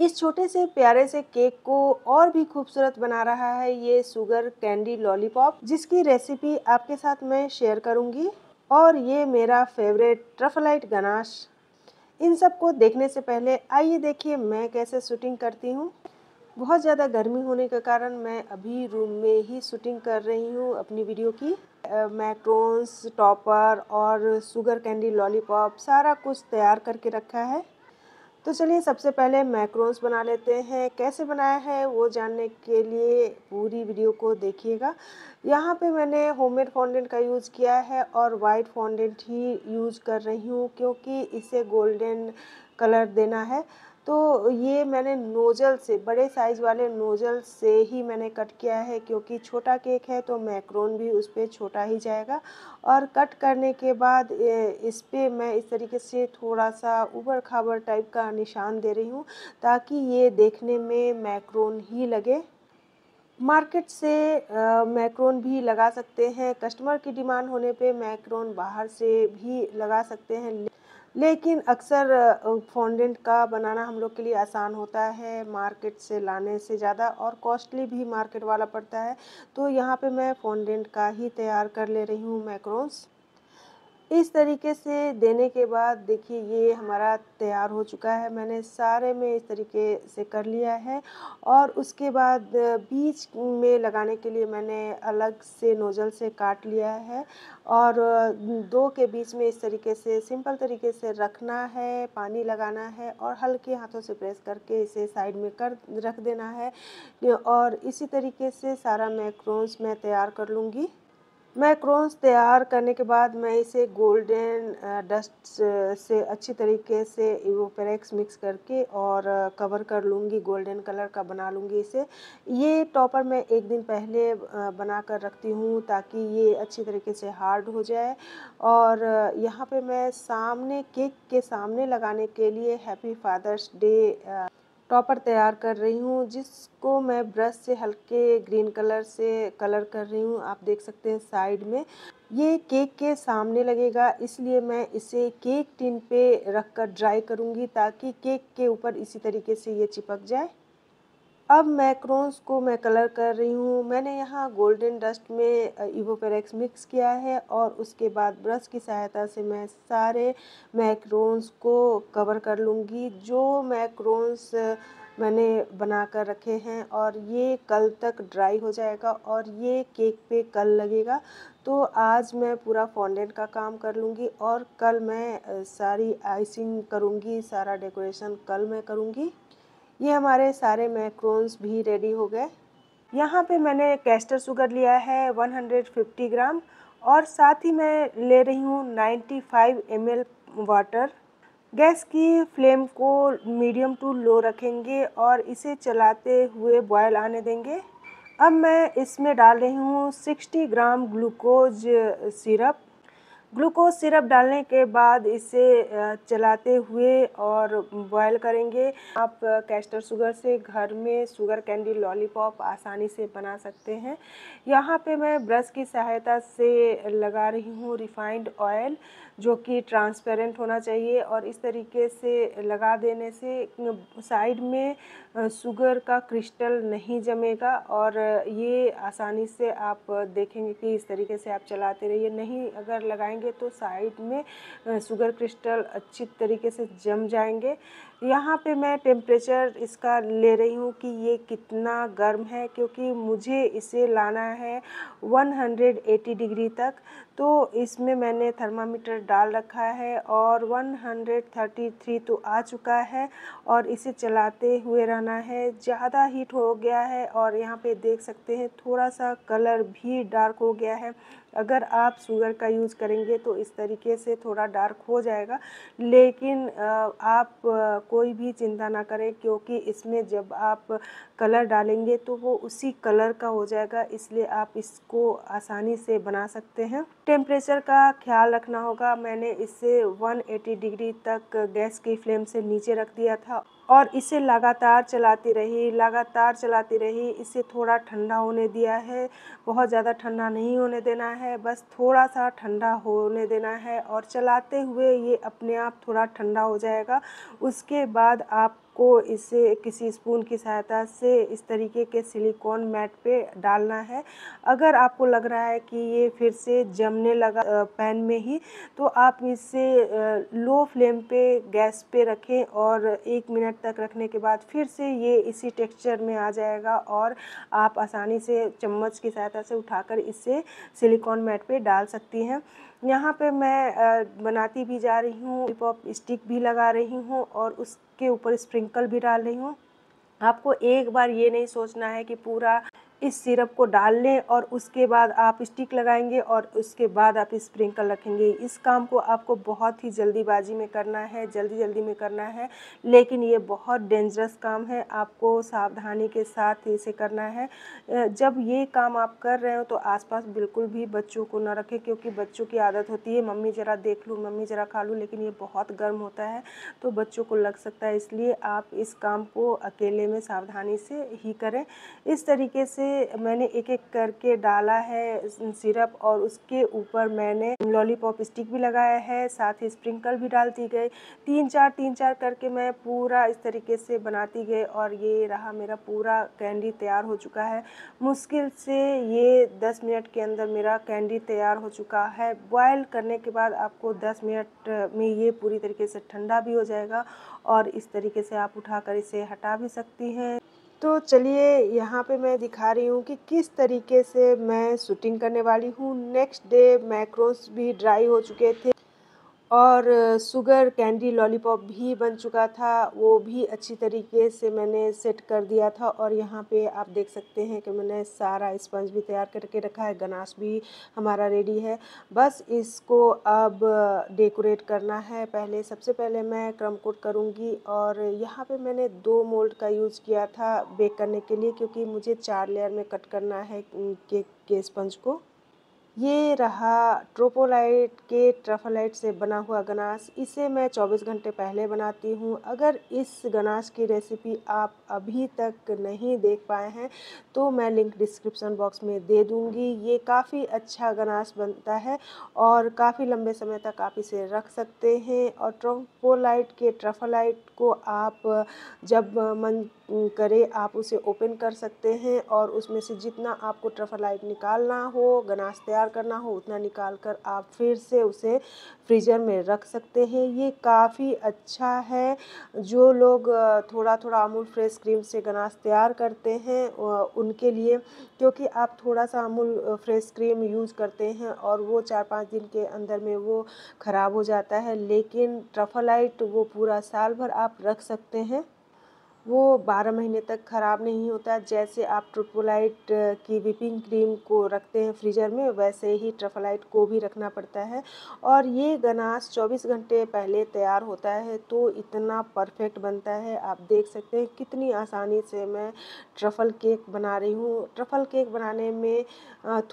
इस छोटे से प्यारे से केक को और भी खूबसूरत बना रहा है ये सुगर कैंडी लॉलीपॉप जिसकी रेसिपी आपके साथ मैं शेयर करूंगी और ये मेरा फेवरेट ट्रफलाइट गनाश इन सब को देखने से पहले आइए देखिए मैं कैसे शूटिंग करती हूँ बहुत ज़्यादा गर्मी होने के कारण मैं अभी रूम में ही शूटिंग कर रही हूँ अपनी वीडियो की मैट्रोन्स टॉपर और शुगर कैंडी लॉलीपॉप सारा कुछ तैयार करके रखा है तो चलिए सबसे पहले मैक्रोन्स बना लेते हैं कैसे बनाया है वो जानने के लिए पूरी वीडियो को देखिएगा यहाँ पे मैंने होममेड फॉन्डेंट का यूज़ किया है और वाइट फॉन्डेंट ही यूज़ कर रही हूँ क्योंकि इसे गोल्डन कलर देना है तो ये मैंने नोज़ल से बड़े साइज़ वाले नोज़ल से ही मैंने कट किया है क्योंकि छोटा केक है तो मैक्रोन भी उस पर छोटा ही जाएगा और कट करने के बाद इस पर मैं इस तरीके से थोड़ा सा उबर खाबर टाइप का निशान दे रही हूँ ताकि ये देखने में मैक्रोन ही लगे मार्केट से मैक्रोन भी लगा सकते हैं कस्टमर की डिमांड होने पे मैक्रोन बाहर से भी लगा सकते हैं लेकिन अक्सर फोंडेंट का बनाना हम लोग के लिए आसान होता है मार्केट से लाने से ज़्यादा और कॉस्टली भी मार्केट वाला पड़ता है तो यहाँ पे मैं फोंडेंट का ही तैयार कर ले रही हूँ मैक्रोन्स इस तरीके से देने के बाद देखिए ये हमारा तैयार हो चुका है मैंने सारे में इस तरीके से कर लिया है और उसके बाद बीच में लगाने के लिए मैंने अलग से नोज़ल से काट लिया है और दो के बीच में इस तरीके से सिंपल तरीके से रखना है पानी लगाना है और हल्के हाथों से प्रेस करके इसे साइड में कर रख देना है और इसी तरीके से सारा मैक्रोन्स मैं तैयार कर लूँगी मैक्रोन्स तैयार करने के बाद मैं इसे गोल्डन डस्ट से अच्छी तरीके से इवोपेरेक्स मिक्स करके और कवर कर लूँगी गोल्डन कलर का बना लूँगी इसे ये टॉपर मैं एक दिन पहले बना कर रखती हूँ ताकि ये अच्छी तरीके से हार्ड हो जाए और यहाँ पे मैं सामने केक के सामने लगाने के लिए हैप्पी फादर्स डे टॉपर तैयार कर रही हूँ जिसको मैं ब्रश से हल्के ग्रीन कलर से कलर कर रही हूँ आप देख सकते हैं साइड में ये केक के सामने लगेगा इसलिए मैं इसे केक टिन पे रख कर ड्राई करूँगी ताकि केक के ऊपर इसी तरीके से ये चिपक जाए अब मैक्रोन्स को मैं कलर कर रही हूँ मैंने यहाँ गोल्डन डस्ट में इवोपेरेक्स मिक्स किया है और उसके बाद ब्रश की सहायता से मैं सारे मैक्रोन्स को कवर कर लूँगी जो मैक्रोन्स मैंने बना कर रखे हैं और ये कल तक ड्राई हो जाएगा और ये केक पे कल लगेगा तो आज मैं पूरा फॉन्डेंट का काम कर लूँगी और कल मैं सारी आइसिंग करूँगी सारा डेकोरेशन कल मैं करूँगी ये हमारे सारे मैक्रोन्स भी रेडी हो गए यहाँ पे मैंने कैस्टर शुगर लिया है 150 ग्राम और साथ ही मैं ले रही हूँ 95 फाइव वाटर गैस की फ्लेम को मीडियम टू लो रखेंगे और इसे चलाते हुए बॉयल आने देंगे अब मैं इसमें डाल रही हूँ 60 gram glucose syrup glucose syrup डालने के बाद इसे चलाते हुए और बॉयल करेंगे आप कैस्टर शुगर से घर में शुगर कैंडी लॉलीपॉप आसानी से बना सकते हैं यहाँ पे मैं ब्रश की सहायता से लगा रही हूँ रिफाइंड ऑयल जो कि ट्रांसपेरेंट होना चाहिए और इस तरीके से लगा देने से साइड में शुगर का क्रिस्टल नहीं जमेगा और ये आसानी से आप देखेंगे कि इस तरीके से आप चलाते रहिए नहीं अगर लगाएंगे तो साइड में शुगर क्रिस्टल अच्छी तरीके से जम जाएंगे यहाँ पे मैं टेम्परेचर इसका ले रही हूँ कि ये कितना गर्म है क्योंकि मुझे इसे लाना है 180 डिग्री तक तो इसमें मैंने थर्मामीटर डाल रखा है और 133 तो आ चुका है और इसे चलाते हुए रहना है ज़्यादा हीट हो गया है और यहाँ पे देख सकते हैं थोड़ा सा कलर भी डार्क हो गया है अगर आप शुगर का यूज़ करेंगे तो इस तरीके से थोड़ा डार्क हो जाएगा लेकिन आप कोई भी चिंता ना करें क्योंकि इसमें जब आप कलर डालेंगे तो वो उसी कलर का हो जाएगा इसलिए आप इसको आसानी से बना सकते हैं टेम्परेचर का ख्याल रखना होगा मैंने इसे 180 डिग्री तक गैस की फ्लेम से नीचे रख दिया था और इसे लगातार चलाती रही लगातार चलाती रही इसे थोड़ा ठंडा होने दिया है बहुत ज़्यादा ठंडा नहीं होने देना है बस थोड़ा सा ठंडा होने देना है और चलाते हुए ये अपने आप थोड़ा ठंडा हो जाएगा उसके बाद आप को इसे किसी स्पून की सहायता से इस तरीके के सिलिकॉन मैट पे डालना है अगर आपको लग रहा है कि ये फिर से जमने लगा पैन में ही तो आप इसे लो फ्लेम पे गैस पे रखें और एक मिनट तक रखने के बाद फिर से ये इसी टेक्सचर में आ जाएगा और आप आसानी से चम्मच की सहायता से उठाकर इसे सिलिकॉन मैट पे डाल सकती हैं यहाँ पे मैं बनाती भी जा रही हूँ हिप स्टिक भी लगा रही हूँ और उस के ऊपर स्प्रिंकल भी डाल रही हूँ आपको एक बार ये नहीं सोचना है कि पूरा इस सिरप को डाल लें और उसके बाद आप स्टिक लगाएंगे और उसके बाद आप स्प्रिंकल रखेंगे इस काम को आपको बहुत ही जल्दीबाजी में करना है जल्दी जल्दी में करना है लेकिन ये बहुत डेंजरस काम है आपको सावधानी के साथ इसे करना है जब ये काम आप कर रहे हो तो आसपास बिल्कुल भी बच्चों को ना रखें क्योंकि बच्चों की आदत होती है मम्मी ज़रा देख लूँ मम्मी ज़रा खा लूँ लेकिन ये बहुत गर्म होता है तो बच्चों को लग सकता है इसलिए आप इस काम को अकेले में सावधानी से ही करें इस तरीके से मैंने एक एक करके डाला है सिरप और उसके ऊपर मैंने लॉलीपॉप स्टिक भी लगाया है साथ ही स्प्रिंकल भी डालती गई तीन चार तीन चार करके मैं पूरा इस तरीके से बनाती गई और ये रहा मेरा पूरा कैंडी तैयार हो चुका है मुश्किल से ये दस मिनट के अंदर मेरा कैंडी तैयार हो चुका है बॉयल करने के बाद आपको दस मिनट में ये पूरी तरीके से ठंडा भी हो जाएगा और इस तरीके से आप उठाकर इसे हटा भी सकती हैं तो चलिए यहाँ पे मैं दिखा रही हूँ कि किस तरीके से मैं शूटिंग करने वाली हूँ नेक्स्ट डे मैक्रोस भी ड्राई हो चुके थे और शुगर कैंडी लॉलीपॉप भी बन चुका था वो भी अच्छी तरीके से मैंने सेट कर दिया था और यहाँ पे आप देख सकते हैं कि मैंने सारा स्पंज भी तैयार करके रखा है गनाश भी हमारा रेडी है बस इसको अब डेकोरेट करना है पहले सबसे पहले मैं क्रम कोट करूँगी और यहाँ पे मैंने दो मोल्ड का यूज़ किया था बेक करने के लिए क्योंकि मुझे चार लेयर में कट करना है केक के स्पंज को ये रहा ट्रोपोलाइट के ट्रफलाइट से बना हुआ गनाश इसे मैं 24 घंटे पहले बनाती हूँ अगर इस गनाश की रेसिपी आप अभी तक नहीं देख पाए हैं तो मैं लिंक डिस्क्रिप्शन बॉक्स में दे दूँगी ये काफ़ी अच्छा गनाश बनता है और काफ़ी लंबे समय तक आप इसे रख सकते हैं और ट्रोपोलाइट के ट्रफलाइट को आप जब मन करें आप उसे ओपन कर सकते हैं और उसमें से जितना आपको ट्रफलाइट निकालना हो गनाश तैयार करना हो उतना निकाल कर आप फिर से उसे फ्रीजर में रख सकते हैं ये काफ़ी अच्छा है जो लोग थोड़ा थोड़ा अमूल फ्रेश क्रीम से गनाश तैयार करते हैं उनके लिए क्योंकि आप थोड़ा सा अमूल फ्रेश क्रीम यूज़ करते हैं और वो चार पाँच दिन के अंदर में वो ख़राब हो जाता है लेकिन ट्रफलाइट वो पूरा साल भर आप रख सकते हैं वो बारह महीने तक ख़राब नहीं होता जैसे आप ट्रिपोलाइट की विपिंग क्रीम को रखते हैं फ्रीजर में वैसे ही ट्रफलाइट को भी रखना पड़ता है और ये गनास चौबीस घंटे पहले तैयार होता है तो इतना परफेक्ट बनता है आप देख सकते हैं कितनी आसानी से मैं ट्रफल केक बना रही हूँ ट्रफल केक बनाने में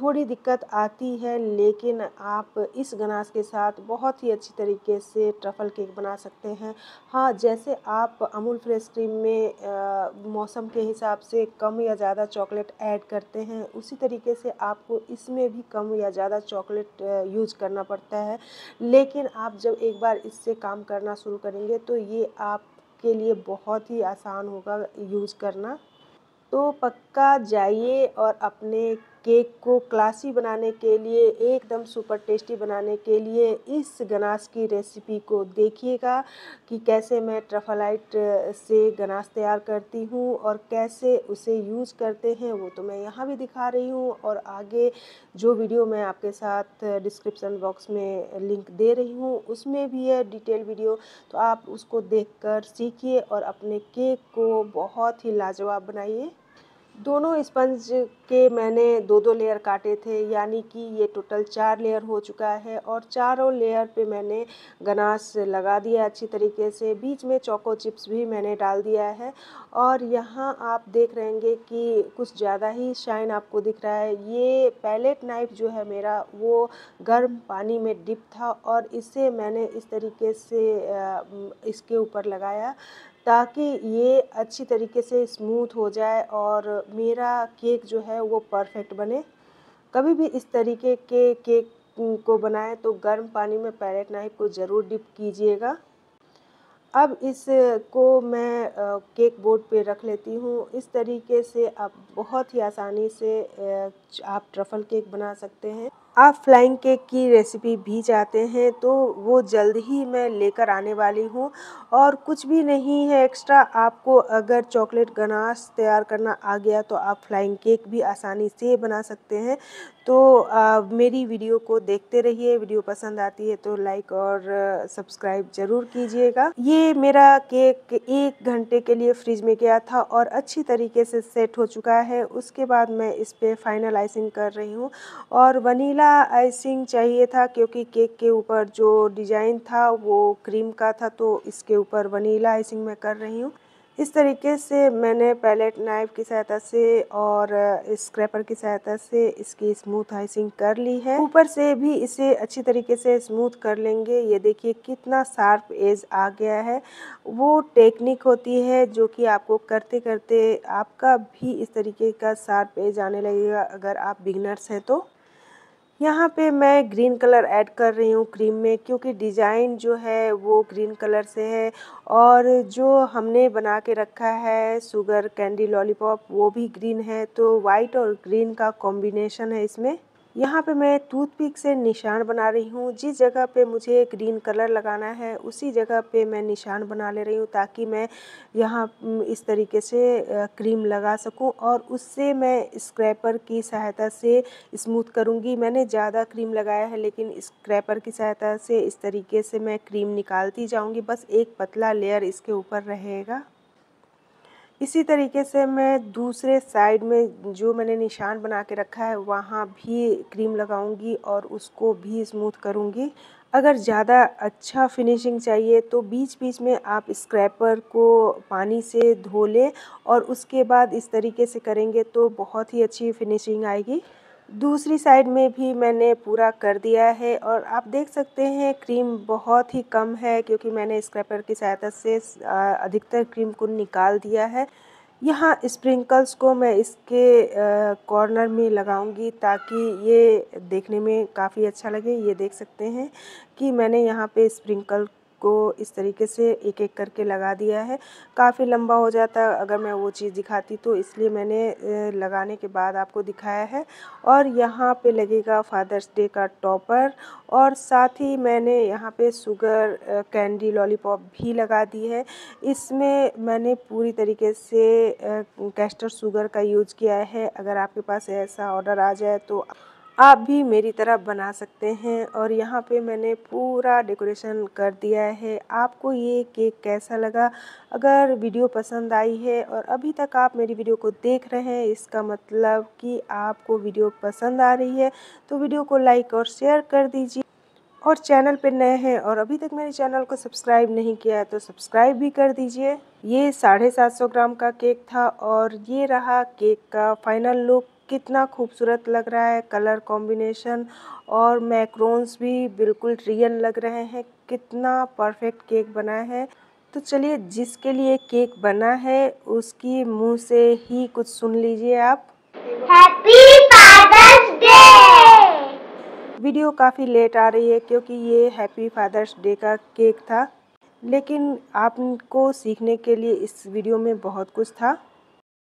थोड़ी दिक्कत आती है लेकिन आप इस गनास के साथ बहुत ही अच्छी तरीके से ट्रफल केक बना सकते हैं हाँ जैसे आप अमूल फ्रेश क्रीम में मौसम के हिसाब से कम या ज़्यादा चॉकलेट ऐड करते हैं उसी तरीके से आपको इसमें भी कम या ज़्यादा चॉकलेट यूज़ करना पड़ता है लेकिन आप जब एक बार इससे काम करना शुरू करेंगे तो ये आपके लिए बहुत ही आसान होगा यूज़ करना तो पक्का जाइए और अपने केक को क्लासी बनाने के लिए एकदम सुपर टेस्टी बनाने के लिए इस गनास की रेसिपी को देखिएगा कि कैसे मैं ट्रफलाइट से गनास तैयार करती हूँ और कैसे उसे यूज़ करते हैं वो तो मैं यहाँ भी दिखा रही हूँ और आगे जो वीडियो मैं आपके साथ डिस्क्रिप्सन बॉक्स में लिंक दे रही हूँ उसमें भी है डिटेल वीडियो तो आप उसको देख सीखिए और अपने केक को बहुत ही लाजवाब बनाइए दोनों स्पंज के मैंने दो दो लेयर काटे थे यानी कि ये टोटल चार लेयर हो चुका है और चारों लेयर पे मैंने गनास लगा दिया अच्छी तरीके से बीच में चोको चिप्स भी मैंने डाल दिया है और यहाँ आप देख रहेंगे कि कुछ ज़्यादा ही शाइन आपको दिख रहा है ये पैलेट नाइफ जो है मेरा वो गर्म पानी में डिप था और इसे मैंने इस तरीके से इसके ऊपर लगाया ताकि ये अच्छी तरीके से स्मूथ हो जाए और मेरा केक जो है वो परफेक्ट बने कभी भी इस तरीके के केक को बनाएं तो गर्म पानी में पैरेट नाइफ को ज़रूर डिप कीजिएगा अब इसको मैं केक बोर्ड पे रख लेती हूँ इस तरीके से आप बहुत ही आसानी से आप ट्रफल केक बना सकते हैं आप फ्लाइंग केक की रेसिपी भी चाहते हैं तो वो जल्द ही मैं लेकर आने वाली हूँ और कुछ भी नहीं है एक्स्ट्रा आपको अगर चॉकलेट गनाश तैयार करना आ गया तो आप फ्लाइंग केक भी आसानी से बना सकते हैं तो आ, मेरी वीडियो को देखते रहिए वीडियो पसंद आती है तो लाइक और सब्सक्राइब ज़रूर कीजिएगा ये मेरा केक एक घंटे के लिए फ्रिज में गया था और अच्छी तरीके से सेट हो चुका है उसके बाद मैं इस पर फाइनल आइसिंग कर रही हूँ और वनीला थोड़ा आइसिंग चाहिए था क्योंकि केक के ऊपर जो डिज़ाइन था वो क्रीम का था तो इसके ऊपर वनीला आइसिंग मैं कर रही हूँ इस तरीके से मैंने पैलेट नाइफ की सहायता से और स्क्रैपर की सहायता से इसकी स्मूथ आइसिंग कर ली है ऊपर से भी इसे अच्छी तरीके से स्मूथ कर लेंगे ये देखिए कितना शार्प एज आ गया है वो टेक्निक होती है जो कि आपको करते करते आपका भी इस तरीके का शार्प एज आने लगेगा अगर आप बिगनर्स हैं तो यहाँ पे मैं ग्रीन कलर ऐड कर रही हूँ क्रीम में क्योंकि डिजाइन जो है वो ग्रीन कलर से है और जो हमने बना के रखा है शुगर कैंडी लॉलीपॉप वो भी ग्रीन है तो वाइट और ग्रीन का कॉम्बिनेशन है इसमें यहाँ पे मैं टूथपिक से निशान बना रही हूँ जिस जगह पे मुझे ग्रीन कलर लगाना है उसी जगह पे मैं निशान बना ले रही हूँ ताकि मैं यहाँ इस तरीके से क्रीम लगा सकूँ और उससे मैं स्क्रैपर की सहायता से स्मूथ करूँगी मैंने ज़्यादा क्रीम लगाया है लेकिन स्क्रैपर की सहायता से इस तरीके से मैं क्रीम निकालती जाऊँगी बस एक पतला लेयर इसके ऊपर रहेगा इसी तरीके से मैं दूसरे साइड में जो मैंने निशान बना के रखा है वहाँ भी क्रीम लगाऊंगी और उसको भी स्मूथ करूँगी अगर ज़्यादा अच्छा फिनिशिंग चाहिए तो बीच बीच में आप स्क्रैपर को पानी से धो लें और उसके बाद इस तरीके से करेंगे तो बहुत ही अच्छी फिनिशिंग आएगी दूसरी साइड में भी मैंने पूरा कर दिया है और आप देख सकते हैं क्रीम बहुत ही कम है क्योंकि मैंने स्क्रैपर की सहायता से अधिकतर क्रीम को निकाल दिया है यहाँ स्प्रिंकल्स को मैं इसके कॉर्नर में लगाऊंगी ताकि ये देखने में काफ़ी अच्छा लगे ये देख सकते हैं कि मैंने यहाँ पे स्प्रिंकल उसको इस तरीके से एक एक करके लगा दिया है काफ़ी लंबा हो जाता अगर मैं वो चीज़ दिखाती तो इसलिए मैंने लगाने के बाद आपको दिखाया है और यहाँ पे लगेगा फादर्स डे का टॉपर और साथ ही मैंने यहाँ पे शुगर कैंडी लॉलीपॉप भी लगा दी है इसमें मैंने पूरी तरीके से कैस्टर शुगर का यूज़ किया है अगर आपके पास ऐसा ऑर्डर आ जाए तो आप भी मेरी तरह बना सकते हैं और यहाँ पे मैंने पूरा डेकोरेशन कर दिया है आपको ये केक कैसा लगा अगर वीडियो पसंद आई है और अभी तक आप मेरी वीडियो को देख रहे हैं इसका मतलब कि आपको वीडियो पसंद आ रही है तो वीडियो को लाइक और शेयर कर दीजिए और चैनल पर नए हैं और अभी तक मेरे चैनल को सब्सक्राइब नहीं किया है तो सब्सक्राइब भी कर दीजिए ये साढ़े सात सौ ग्राम का केक था और ये रहा केक का फाइनल लुक कितना खूबसूरत लग रहा है कलर कॉम्बिनेशन और मैक्रोन्स भी बिल्कुल रियल लग रहे हैं कितना परफेक्ट केक बना है तो चलिए जिसके लिए केक बना है उसकी मुंह से ही कुछ सुन लीजिए आप हैप्पी फादर्स डे वीडियो काफ़ी लेट आ रही है क्योंकि ये हैप्पी फादर्स डे का केक था लेकिन आपको सीखने के लिए इस वीडियो में बहुत कुछ था